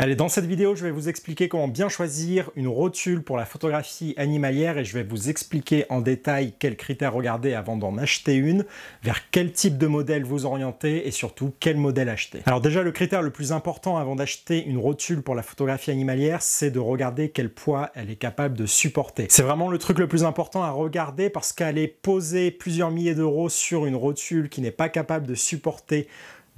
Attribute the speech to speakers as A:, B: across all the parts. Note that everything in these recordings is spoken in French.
A: Allez, dans cette vidéo, je vais vous expliquer comment bien choisir une rotule pour la photographie animalière et je vais vous expliquer en détail quels critères regarder avant d'en acheter une, vers quel type de modèle vous orienter et surtout quel modèle acheter. Alors déjà, le critère le plus important avant d'acheter une rotule pour la photographie animalière, c'est de regarder quel poids elle est capable de supporter. C'est vraiment le truc le plus important à regarder parce qu'aller poser plusieurs milliers d'euros sur une rotule qui n'est pas capable de supporter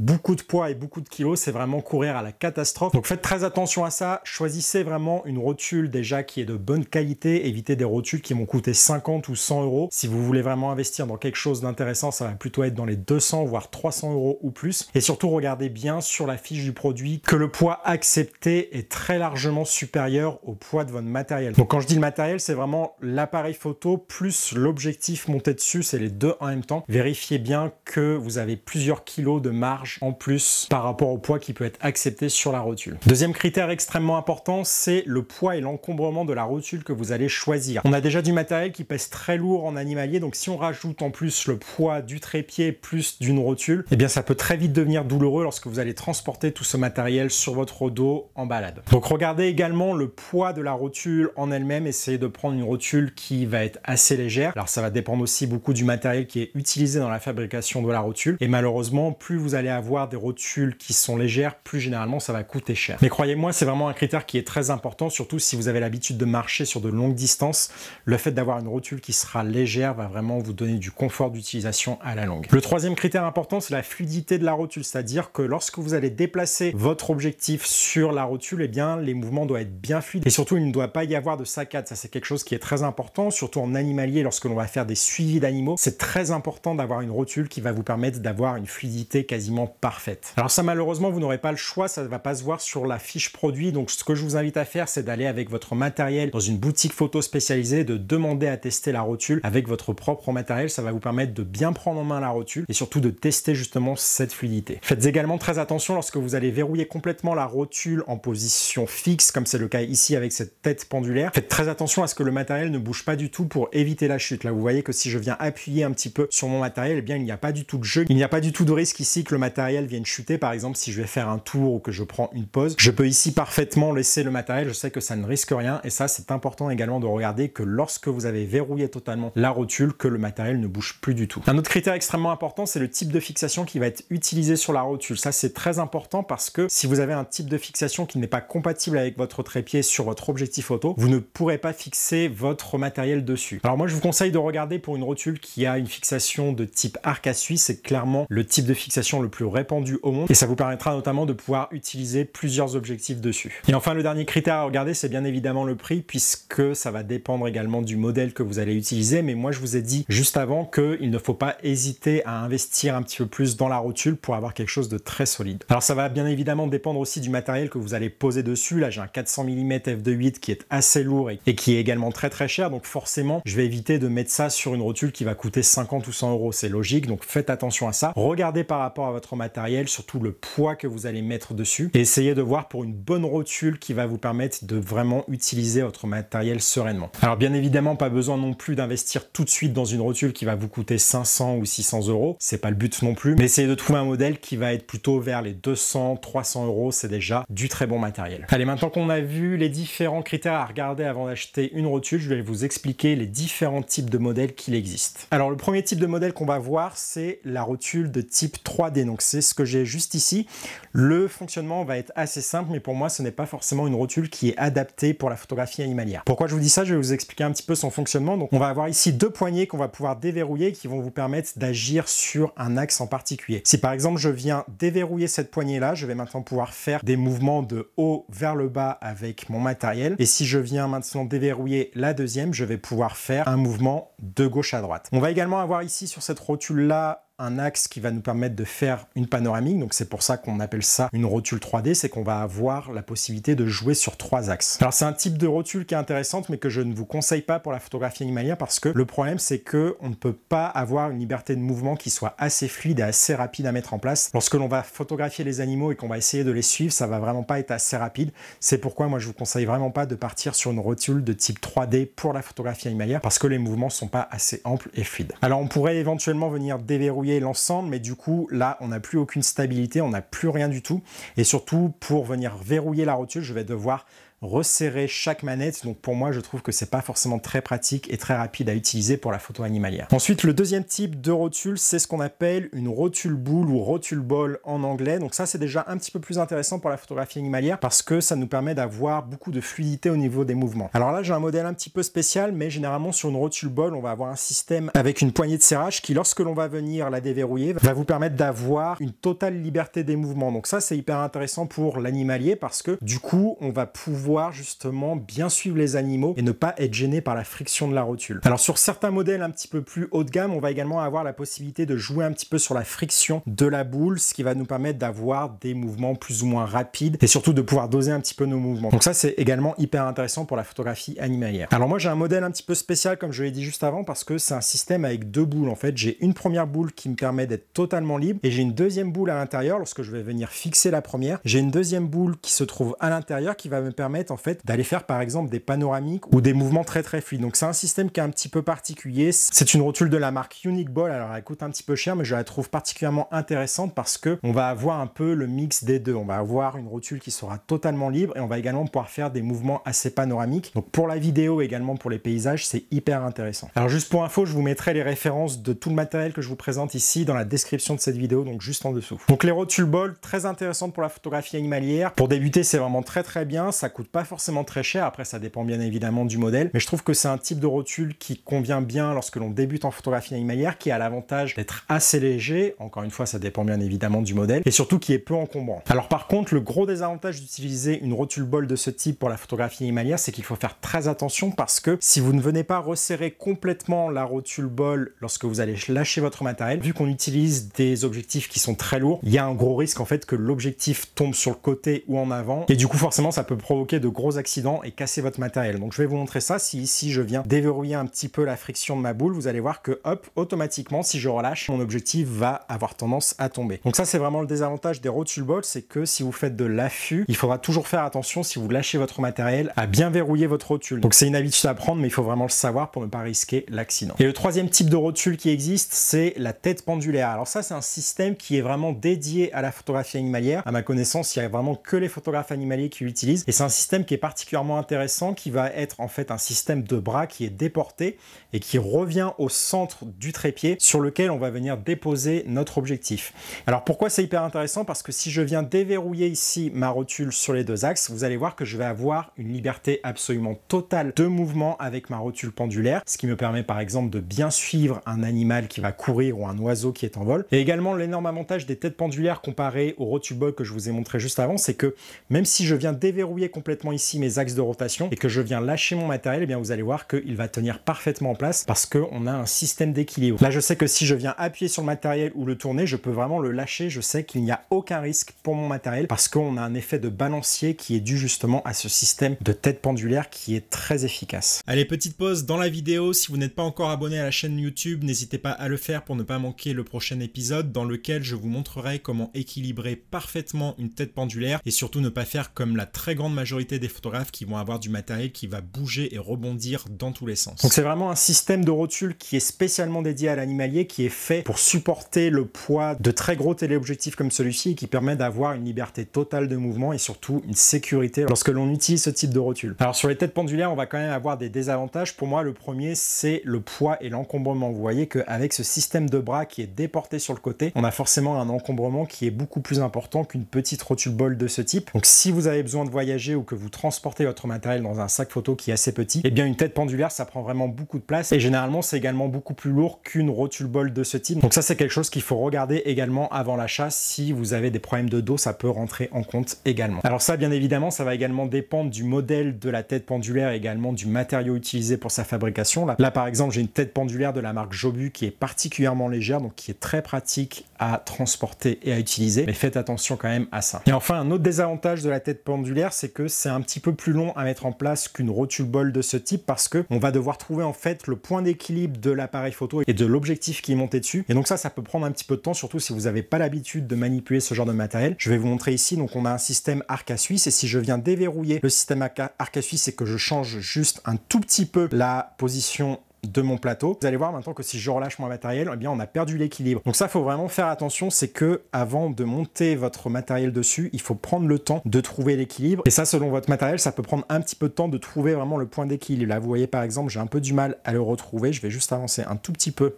A: beaucoup de poids et beaucoup de kilos, c'est vraiment courir à la catastrophe. Donc faites très attention à ça, choisissez vraiment une rotule déjà qui est de bonne qualité, évitez des rotules qui vont coûter 50 ou 100 euros. Si vous voulez vraiment investir dans quelque chose d'intéressant, ça va plutôt être dans les 200 voire 300 euros ou plus. Et surtout regardez bien sur la fiche du produit que le poids accepté est très largement supérieur au poids de votre matériel. Donc quand je dis le matériel, c'est vraiment l'appareil photo plus l'objectif monté dessus, c'est les deux en même temps. Vérifiez bien que vous avez plusieurs kilos de marge en plus par rapport au poids qui peut être accepté sur la rotule. Deuxième critère extrêmement important, c'est le poids et l'encombrement de la rotule que vous allez choisir. On a déjà du matériel qui pèse très lourd en animalier, donc si on rajoute en plus le poids du trépied plus d'une rotule, eh bien ça peut très vite devenir douloureux lorsque vous allez transporter tout ce matériel sur votre dos en balade. Donc regardez également le poids de la rotule en elle-même, essayez de prendre une rotule qui va être assez légère. Alors ça va dépendre aussi beaucoup du matériel qui est utilisé dans la fabrication de la rotule, et malheureusement, plus vous allez avoir des rotules qui sont légères, plus généralement ça va coûter cher. Mais croyez-moi, c'est vraiment un critère qui est très important, surtout si vous avez l'habitude de marcher sur de longues distances. Le fait d'avoir une rotule qui sera légère va vraiment vous donner du confort d'utilisation à la longue. Le troisième critère important, c'est la fluidité de la rotule, c'est-à-dire que lorsque vous allez déplacer votre objectif sur la rotule, eh bien les mouvements doivent être bien fluides et surtout il ne doit pas y avoir de saccade. Ça c'est quelque chose qui est très important, surtout en animalier lorsque l'on va faire des suivis d'animaux. C'est très important d'avoir une rotule qui va vous permettre d'avoir une fluidité quasiment parfaite. Alors ça malheureusement vous n'aurez pas le choix, ça ne va pas se voir sur la fiche produit, donc ce que je vous invite à faire c'est d'aller avec votre matériel dans une boutique photo spécialisée, de demander à tester la rotule avec votre propre matériel, ça va vous permettre de bien prendre en main la rotule et surtout de tester justement cette fluidité. Faites également très attention lorsque vous allez verrouiller complètement la rotule en position fixe, comme c'est le cas ici avec cette tête pendulaire. Faites très attention à ce que le matériel ne bouge pas du tout pour éviter la chute. Là, vous voyez que si je viens appuyer un petit peu sur mon matériel, eh bien, il n'y a pas du tout de jeu. Il n'y a pas du tout de risque ici que le matériel matériel vienne chuter, par exemple si je vais faire un tour ou que je prends une pause, je peux ici parfaitement laisser le matériel, je sais que ça ne risque rien et ça c'est important également de regarder que lorsque vous avez verrouillé totalement la rotule, que le matériel ne bouge plus du tout. Un autre critère extrêmement important, c'est le type de fixation qui va être utilisé sur la rotule. Ça c'est très important parce que si vous avez un type de fixation qui n'est pas compatible avec votre trépied sur votre objectif photo vous ne pourrez pas fixer votre matériel dessus. Alors moi je vous conseille de regarder pour une rotule qui a une fixation de type arc à suisse, c'est clairement le type de fixation le plus répandu au monde et ça vous permettra notamment de pouvoir utiliser plusieurs objectifs dessus. Et enfin, le dernier critère à regarder, c'est bien évidemment le prix puisque ça va dépendre également du modèle que vous allez utiliser. Mais moi, je vous ai dit juste avant qu'il ne faut pas hésiter à investir un petit peu plus dans la rotule pour avoir quelque chose de très solide. Alors, ça va bien évidemment dépendre aussi du matériel que vous allez poser dessus. Là, j'ai un 400 mm f2.8 qui est assez lourd et qui est également très très cher. Donc, forcément, je vais éviter de mettre ça sur une rotule qui va coûter 50 ou 100 euros. C'est logique. Donc, faites attention à ça. Regardez par rapport à votre matériel, surtout le poids que vous allez mettre dessus. Et essayez de voir pour une bonne rotule qui va vous permettre de vraiment utiliser votre matériel sereinement. Alors bien évidemment, pas besoin non plus d'investir tout de suite dans une rotule qui va vous coûter 500 ou 600 euros. C'est pas le but non plus, mais essayez de trouver un modèle qui va être plutôt vers les 200, 300 euros. C'est déjà du très bon matériel. Allez, maintenant qu'on a vu les différents critères à regarder avant d'acheter une rotule, je vais vous expliquer les différents types de modèles qu'il existe. Alors le premier type de modèle qu'on va voir, c'est la rotule de type 3D. Donc c'est ce que j'ai juste ici. Le fonctionnement va être assez simple, mais pour moi, ce n'est pas forcément une rotule qui est adaptée pour la photographie animalière. Pourquoi je vous dis ça Je vais vous expliquer un petit peu son fonctionnement. Donc on va avoir ici deux poignées qu'on va pouvoir déverrouiller qui vont vous permettre d'agir sur un axe en particulier. Si par exemple je viens déverrouiller cette poignée-là, je vais maintenant pouvoir faire des mouvements de haut vers le bas avec mon matériel. Et si je viens maintenant déverrouiller la deuxième, je vais pouvoir faire un mouvement de gauche à droite. On va également avoir ici sur cette rotule-là un axe qui va nous permettre de faire une panoramique. Donc c'est pour ça qu'on appelle ça une rotule 3D, c'est qu'on va avoir la possibilité de jouer sur trois axes. Alors c'est un type de rotule qui est intéressante mais que je ne vous conseille pas pour la photographie animalière parce que le problème c'est que on ne peut pas avoir une liberté de mouvement qui soit assez fluide et assez rapide à mettre en place. Lorsque l'on va photographier les animaux et qu'on va essayer de les suivre, ça va vraiment pas être assez rapide. C'est pourquoi moi je vous conseille vraiment pas de partir sur une rotule de type 3D pour la photographie animalière parce que les mouvements sont pas assez amples et fluides. Alors on pourrait éventuellement venir déverrouiller l'ensemble, mais du coup, là, on n'a plus aucune stabilité, on n'a plus rien du tout. Et surtout, pour venir verrouiller la rotule, je vais devoir resserrer chaque manette. Donc pour moi, je trouve que c'est pas forcément très pratique et très rapide à utiliser pour la photo animalière. Ensuite, le deuxième type de rotule, c'est ce qu'on appelle une rotule boule ou rotule ball en anglais. Donc ça, c'est déjà un petit peu plus intéressant pour la photographie animalière parce que ça nous permet d'avoir beaucoup de fluidité au niveau des mouvements. Alors là, j'ai un modèle un petit peu spécial, mais généralement sur une rotule ball, on va avoir un système avec une poignée de serrage qui, lorsque l'on va venir la déverrouiller, va vous permettre d'avoir une totale liberté des mouvements. Donc ça, c'est hyper intéressant pour l'animalier parce que du coup, on va pouvoir justement bien suivre les animaux et ne pas être gêné par la friction de la rotule. Alors sur certains modèles un petit peu plus haut de gamme, on va également avoir la possibilité de jouer un petit peu sur la friction de la boule, ce qui va nous permettre d'avoir des mouvements plus ou moins rapides et surtout de pouvoir doser un petit peu nos mouvements. Donc ça c'est également hyper intéressant pour la photographie animalière. Alors moi j'ai un modèle un petit peu spécial comme je l'ai dit juste avant parce que c'est un système avec deux boules en fait. J'ai une première boule qui me permet d'être totalement libre et j'ai une deuxième boule à l'intérieur lorsque je vais venir fixer la première. J'ai une deuxième boule qui se trouve à l'intérieur qui va me permettre en fait d'aller faire par exemple des panoramiques ou des mouvements très très fluides. Donc c'est un système qui est un petit peu particulier. C'est une rotule de la marque Unique Ball. Alors elle coûte un petit peu cher, mais je la trouve particulièrement intéressante parce que on va avoir un peu le mix des deux. On va avoir une rotule qui sera totalement libre et on va également pouvoir faire des mouvements assez panoramiques. Donc pour la vidéo également pour les paysages, c'est hyper intéressant. Alors juste pour info, je vous mettrai les références de tout le matériel que je vous présente ici dans la description de cette vidéo, donc juste en dessous. Donc les rotules Ball, très intéressantes pour la photographie animalière. Pour débuter, c'est vraiment très très bien. Ça coûte pas forcément très cher, après ça dépend bien évidemment du modèle, mais je trouve que c'est un type de rotule qui convient bien lorsque l'on débute en photographie animalière, qui a l'avantage d'être assez léger, encore une fois ça dépend bien évidemment du modèle, et surtout qui est peu encombrant. Alors par contre, le gros désavantage d'utiliser une rotule bol de ce type pour la photographie animalière, c'est qu'il faut faire très attention parce que si vous ne venez pas resserrer complètement la rotule bol lorsque vous allez lâcher votre matériel, vu qu'on utilise des objectifs qui sont très lourds, il y a un gros risque en fait que l'objectif tombe sur le côté ou en avant, et du coup forcément ça peut provoquer de gros accidents et casser votre matériel. Donc je vais vous montrer ça. Si ici je viens déverrouiller un petit peu la friction de ma boule, vous allez voir que hop, automatiquement, si je relâche, mon objectif va avoir tendance à tomber. Donc ça, c'est vraiment le désavantage des rotules balls, c'est que si vous faites de l'affût, il faudra toujours faire attention si vous lâchez votre matériel à bien verrouiller votre rotule. Donc c'est une habitude à prendre, mais il faut vraiment le savoir pour ne pas risquer l'accident. Et le troisième type de rotule qui existe, c'est la tête pendulaire. Alors ça, c'est un système qui est vraiment dédié à la photographie animalière. À ma connaissance, il y a vraiment que les photographes animaliers qui l'utilisent. Et c'est qui est particulièrement intéressant, qui va être en fait un système de bras qui est déporté et qui revient au centre du trépied sur lequel on va venir déposer notre objectif. Alors pourquoi c'est hyper intéressant Parce que si je viens déverrouiller ici ma rotule sur les deux axes, vous allez voir que je vais avoir une liberté absolument totale de mouvement avec ma rotule pendulaire, ce qui me permet par exemple de bien suivre un animal qui va courir ou un oiseau qui est en vol. Et également l'énorme avantage des têtes pendulaires comparé au rotule ball que je vous ai montré juste avant, c'est que même si je viens déverrouiller complètement ici mes axes de rotation et que je viens lâcher mon matériel, et eh bien vous allez voir qu'il va tenir parfaitement en place parce qu'on a un système d'équilibre. Là, je sais que si je viens appuyer sur le matériel ou le tourner, je peux vraiment le lâcher. Je sais qu'il n'y a aucun risque pour mon matériel parce qu'on a un effet de balancier qui est dû justement à ce système de tête pendulaire qui est très efficace. Allez, petite pause dans la vidéo. Si vous n'êtes pas encore abonné à la chaîne YouTube, n'hésitez pas à le faire pour ne pas manquer le prochain épisode dans lequel je vous montrerai comment équilibrer parfaitement une tête pendulaire et surtout ne pas faire comme la très grande majorité des photographes qui vont avoir du matériel qui va bouger et rebondir dans tous les sens. Donc c'est vraiment un système de rotule qui est spécialement dédié à l'animalier, qui est fait pour supporter le poids de très gros téléobjectifs comme celui-ci et qui permet d'avoir une liberté totale de mouvement et surtout une sécurité lorsque l'on utilise ce type de rotule. Alors sur les têtes pendulaires, on va quand même avoir des désavantages. Pour moi, le premier, c'est le poids et l'encombrement. Vous voyez qu'avec ce système de bras qui est déporté sur le côté, on a forcément un encombrement qui est beaucoup plus important qu'une petite rotule bol de ce type. Donc si vous avez besoin de voyager ou vous transportez votre matériel dans un sac photo qui est assez petit, et eh bien une tête pendulaire, ça prend vraiment beaucoup de place et généralement c'est également beaucoup plus lourd qu'une rotule bol de ce type. Donc ça c'est quelque chose qu'il faut regarder également avant l'achat. Si vous avez des problèmes de dos, ça peut rentrer en compte également. Alors ça bien évidemment, ça va également dépendre du modèle de la tête pendulaire, également du matériau utilisé pour sa fabrication. Là, là par exemple, j'ai une tête pendulaire de la marque Jobu qui est particulièrement légère, donc qui est très pratique à transporter et à utiliser. Mais faites attention quand même à ça. Et enfin, un autre désavantage de la tête pendulaire, c'est que c'est un petit peu plus long à mettre en place qu'une rotule bol de ce type parce que on va devoir trouver en fait le point d'équilibre de l'appareil photo et de l'objectif qui est monté dessus. Et donc ça, ça peut prendre un petit peu de temps, surtout si vous n'avez pas l'habitude de manipuler ce genre de matériel. Je vais vous montrer ici, donc on a un système arc à Suisse et si je viens déverrouiller le système arc à Suisse et que je change juste un tout petit peu la position de mon plateau. Vous allez voir maintenant que si je relâche mon matériel, eh bien on a perdu l'équilibre. Donc ça, faut vraiment faire attention, c'est que avant de monter votre matériel dessus, il faut prendre le temps de trouver l'équilibre. Et ça, selon votre matériel, ça peut prendre un petit peu de temps de trouver vraiment le point d'équilibre. Là, vous voyez par exemple, j'ai un peu du mal à le retrouver. Je vais juste avancer un tout petit peu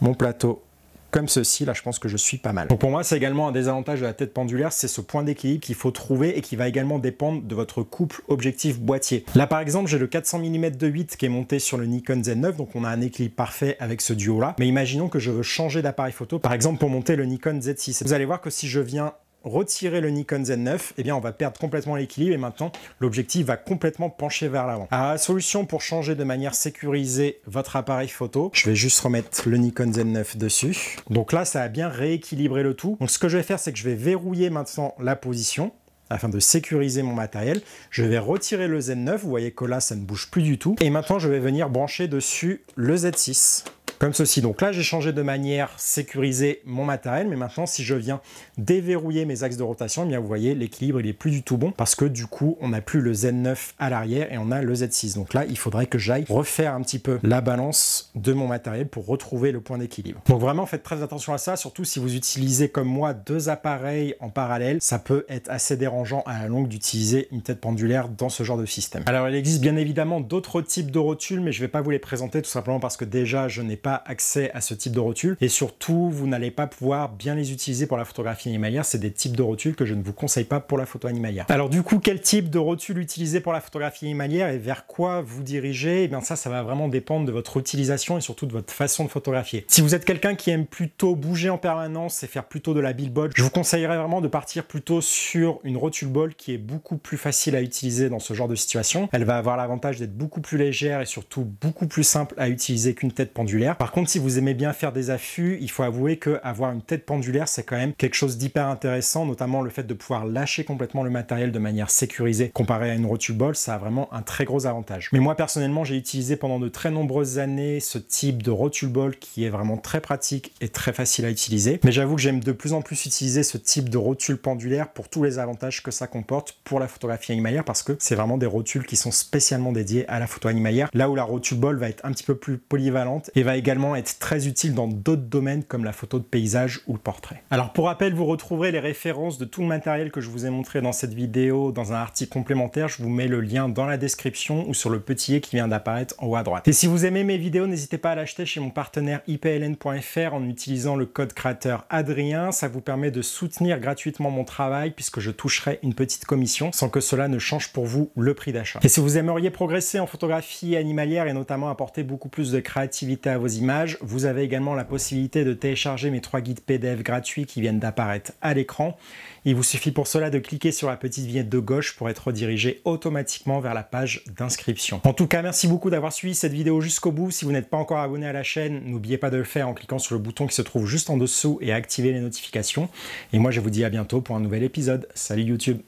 A: mon plateau comme ceci. Là, je pense que je suis pas mal. pour moi, c'est également un désavantage de la tête pendulaire, c'est ce point d'équilibre qu'il faut trouver et qui va également dépendre de votre couple objectif boîtier. Là, par exemple, j'ai le 400 mm de 8 qui est monté sur le Nikon Z9, donc on a un équilibre parfait avec ce duo-là. Mais imaginons que je veux changer d'appareil photo, par exemple pour monter le Nikon Z6. Vous allez voir que si je viens retirer le Nikon Z9, eh bien on va perdre complètement l'équilibre et maintenant l'objectif va complètement pencher vers l'avant. solution pour changer de manière sécurisée votre appareil photo, je vais juste remettre le Nikon Z9 dessus. Donc là, ça a bien rééquilibré le tout. Donc ce que je vais faire, c'est que je vais verrouiller maintenant la position afin de sécuriser mon matériel. Je vais retirer le Z9, vous voyez que là ça ne bouge plus du tout. Et maintenant je vais venir brancher dessus le Z6 comme ceci. Donc là, j'ai changé de manière sécurisée mon matériel, mais maintenant, si je viens déverrouiller mes axes de rotation, eh bien, vous voyez, l'équilibre, il est plus du tout bon parce que du coup, on n'a plus le Z9 à l'arrière et on a le Z6. Donc là, il faudrait que j'aille refaire un petit peu la balance de mon matériel pour retrouver le point d'équilibre. Donc vraiment, faites très attention à ça, surtout si vous utilisez comme moi deux appareils en parallèle, ça peut être assez dérangeant à la longue d'utiliser une tête pendulaire dans ce genre de système. Alors, il existe bien évidemment d'autres types de rotules, mais je ne vais pas vous les présenter tout simplement parce que déjà, je n'ai pas accès à ce type de rotule et surtout vous n'allez pas pouvoir bien les utiliser pour la photographie animalière. C'est des types de rotules que je ne vous conseille pas pour la photo animalière. Alors du coup, quel type de rotule utiliser pour la photographie animalière et vers quoi vous diriger Et eh bien ça, ça va vraiment dépendre de votre utilisation et surtout de votre façon de photographier. Si vous êtes quelqu'un qui aime plutôt bouger en permanence et faire plutôt de la billboard, je vous conseillerais vraiment de partir plutôt sur une rotule ball qui est beaucoup plus facile à utiliser dans ce genre de situation. Elle va avoir l'avantage d'être beaucoup plus légère et surtout beaucoup plus simple à utiliser qu'une tête pendulaire. Par contre, si vous aimez bien faire des affûts, il faut avouer que avoir une tête pendulaire, c'est quand même quelque chose d'hyper intéressant, notamment le fait de pouvoir lâcher complètement le matériel de manière sécurisée comparé à une rotule bol, ça a vraiment un très gros avantage. Mais moi personnellement, j'ai utilisé pendant de très nombreuses années ce type de rotule bol qui est vraiment très pratique et très facile à utiliser. Mais j'avoue que j'aime de plus en plus utiliser ce type de rotule pendulaire pour tous les avantages que ça comporte pour la photographie animalière parce que c'est vraiment des rotules qui sont spécialement dédiées à la photo animalière. Là où la rotule bol va être un petit peu plus polyvalente et va également être très utile dans d'autres domaines comme la photo de paysage ou le portrait. Alors pour rappel, vous retrouverez les références de tout le matériel que je vous ai montré dans cette vidéo dans un article complémentaire. Je vous mets le lien dans la description ou sur le petit et qui vient d'apparaître en haut à droite. Et si vous aimez mes vidéos, n'hésitez pas à l'acheter chez mon partenaire ipln.fr en utilisant le code créateur Adrien. Ça vous permet de soutenir gratuitement mon travail puisque je toucherai une petite commission sans que cela ne change pour vous le prix d'achat. Et si vous aimeriez progresser en photographie animalière et notamment apporter beaucoup plus de créativité à vos vous avez également la possibilité de télécharger mes trois guides PDF gratuits qui viennent d'apparaître à l'écran. Il vous suffit pour cela de cliquer sur la petite vignette de gauche pour être redirigé automatiquement vers la page d'inscription. En tout cas, merci beaucoup d'avoir suivi cette vidéo jusqu'au bout. Si vous n'êtes pas encore abonné à la chaîne, n'oubliez pas de le faire en cliquant sur le bouton qui se trouve juste en dessous et activer les notifications. Et moi, je vous dis à bientôt pour un nouvel épisode. Salut YouTube